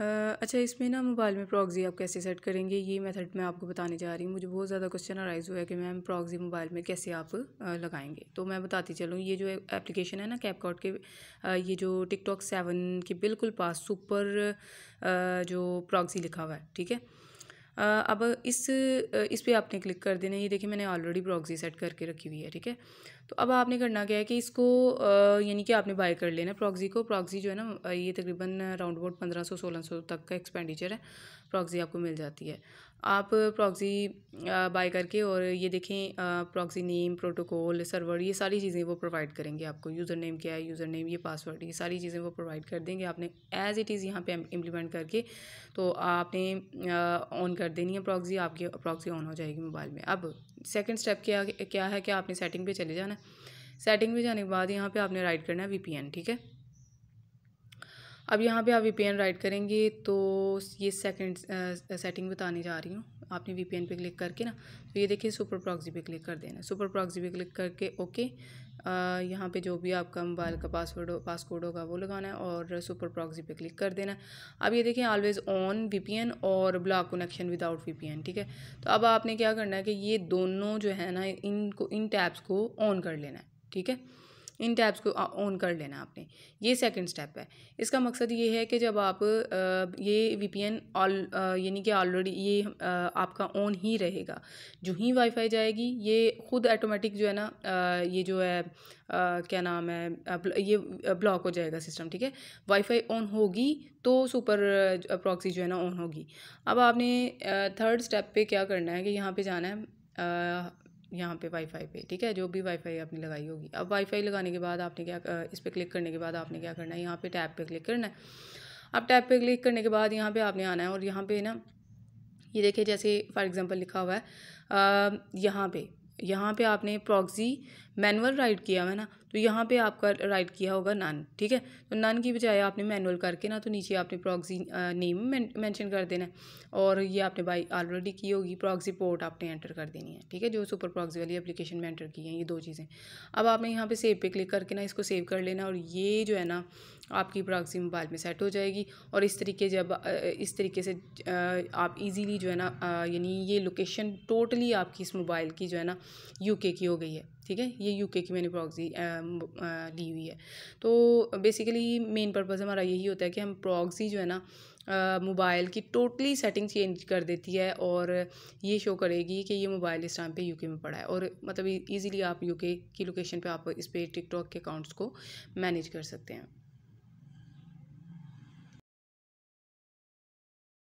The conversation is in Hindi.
अच्छा इसमें ना मोबाइल में प्रॉक्सी आप कैसे सेट करेंगे ये मेथड मैं आपको बताने जा रही हूँ मुझे बहुत ज़्यादा क्वेश्चन अराइज़ हुआ है कि मैम प्रॉक्सी मोबाइल में कैसे आप लगाएंगे तो मैं बताती चलूँ ये जो एप्लीकेशन है ना कैपकॉट के ये जो टिकटॉक सेवन के बिल्कुल पास सुपर जो प्रॉक्सी लिखा हुआ है ठीक है अब इस इस पर आपने क्लिक कर देना ये देखिए मैंने ऑलरेडी प्रॉक्सी सेट करके रखी हुई है ठीक है तो अब आपने करना क्या है कि इसको यानी कि आपने बाय कर लेना प्रॉक्सी को प्रॉक्सी जो है ना ये तकरीबन राउंड अबाउट पंद्रह सौ सोलह सौ तक का एक्सपेंडिचर है प्रॉक्सी आपको मिल जाती है आप प्रॉक्सी बाय करके और ये देखें प्रॉक्सी नेम प्रोटोकॉल सर्वर ये सारी चीज़ें वो प्रोवाइड करेंगे आपको यूज़र नेम क्या है यूज़र नेम ये पासवर्ड ये सारी चीज़ें वो प्रोवाइड कर देंगे आपने एज़ इट इज़ यहाँ पे इम्प्लीमेंट करके तो आपने ऑन कर देनी है प्रॉक्सी आपकी प्रॉक्सी ऑन हो जाएगी मोबाइल में अब सेकेंड स्टेप क्या क्या है कि आपने सेटिंग पर चले जाना सेटिंग में जाने के बाद यहाँ पर आपने राइड करना है वी ठीक है अब यहाँ पे आप वी राइट करेंगे तो ये सेकंड सेटिंग बताने जा रही हूँ आपने वी पे क्लिक करके ना तो ये देखिए सुपर प्रॉक्सी पे क्लिक कर देना सुपर प्रॉक्सी पे क्लिक करके ओके यहाँ पे जो भी आपका मोबाइल का पासवर्ड हो पासकोड होगा वो लगाना है और सुपर प्रॉक्सी पे क्लिक कर देना है अब ये देखिए ऑलवेज़ ऑन एन और ब्लॉक कनेक्शन विदाउट एन ठीक है तो अब आपने क्या करना है कि ये दोनों जो है ना इनको इन टैब्स को ऑन कर लेना है ठीक है इन टैब्स को ऑन कर लेना आपने ये सेकंड स्टेप है इसका मकसद ये है कि जब आप ये वी पी एन ऑल यानी कि ऑलरेडी ये आपका ऑन ही रहेगा जो ही वाईफाई जाएगी ये खुद ऑटोमेटिक जो है ना ये जो है आ, क्या नाम है ये ब्लॉक हो जाएगा सिस्टम ठीक है वाईफाई ऑन होगी तो सुपर प्रॉक्सी जो है ना ऑन होगी अब आपने थर्ड स्टेप पर क्या करना है कि यहाँ पर जाना है आ, यहाँ पे वाईफाई पे ठीक है जो भी वाईफाई आपने लगाई होगी अब वाईफाई लगाने के बाद आपने क्या इस पर क्लिक करने के बाद आपने क्या करना है यहाँ पे टैब पे क्लिक करना है अब टैब पे क्लिक करने के बाद यहाँ पे आपने आना है और यहाँ पे ना ये देखिए जैसे फॉर एग्जांपल लिखा हुआ है यहाँ पे यहाँ पे आपने प्रॉक्सी मैनुअल राइड किया हुआ है ना तो यहाँ पे आपका राइट किया होगा नन ठीक है तो नन की बजाय आपने मैनुअल करके ना तो नीचे आपने प्रॉक्सी नेम मेंशन कर देना है और ये आपने बाई ऑलरेडी की होगी प्रॉक्सी पोर्ट आपने एंटर कर देनी है ठीक है जो सुपर प्रॉक्सी वाली एप्लीकेशन में एंटर की है ये दो चीज़ें अब आपने यहाँ पर सेव पे क्लिक करके ना इसको सेव कर लेना और ये जो है ना आपकी प्रॉक्सी मोबाइल में सेट हो जाएगी और इस तरीके जब इस तरीके से आप इजीली जो है ना यानी ये लोकेशन टोटली आपकी इस मोबाइल की जो है ना यूके की हो गई है ठीक है ये यूके की मैंने प्रॉक्सी ली हुई है तो बेसिकली मेन पर्पज़ हमारा यही होता है कि हम प्रॉक्सी जो है ना मोबाइल की टोटली सेटिंग चेंज कर देती है और ये शो करेगी कि ये मोबाइल इस टाइम पे यूके में पड़ा है और मतलब इजीली e-, आप यूके की लोकेशन पे आप इस पर टिकटॉक के अकाउंट्स को मैनेज कर सकते हैं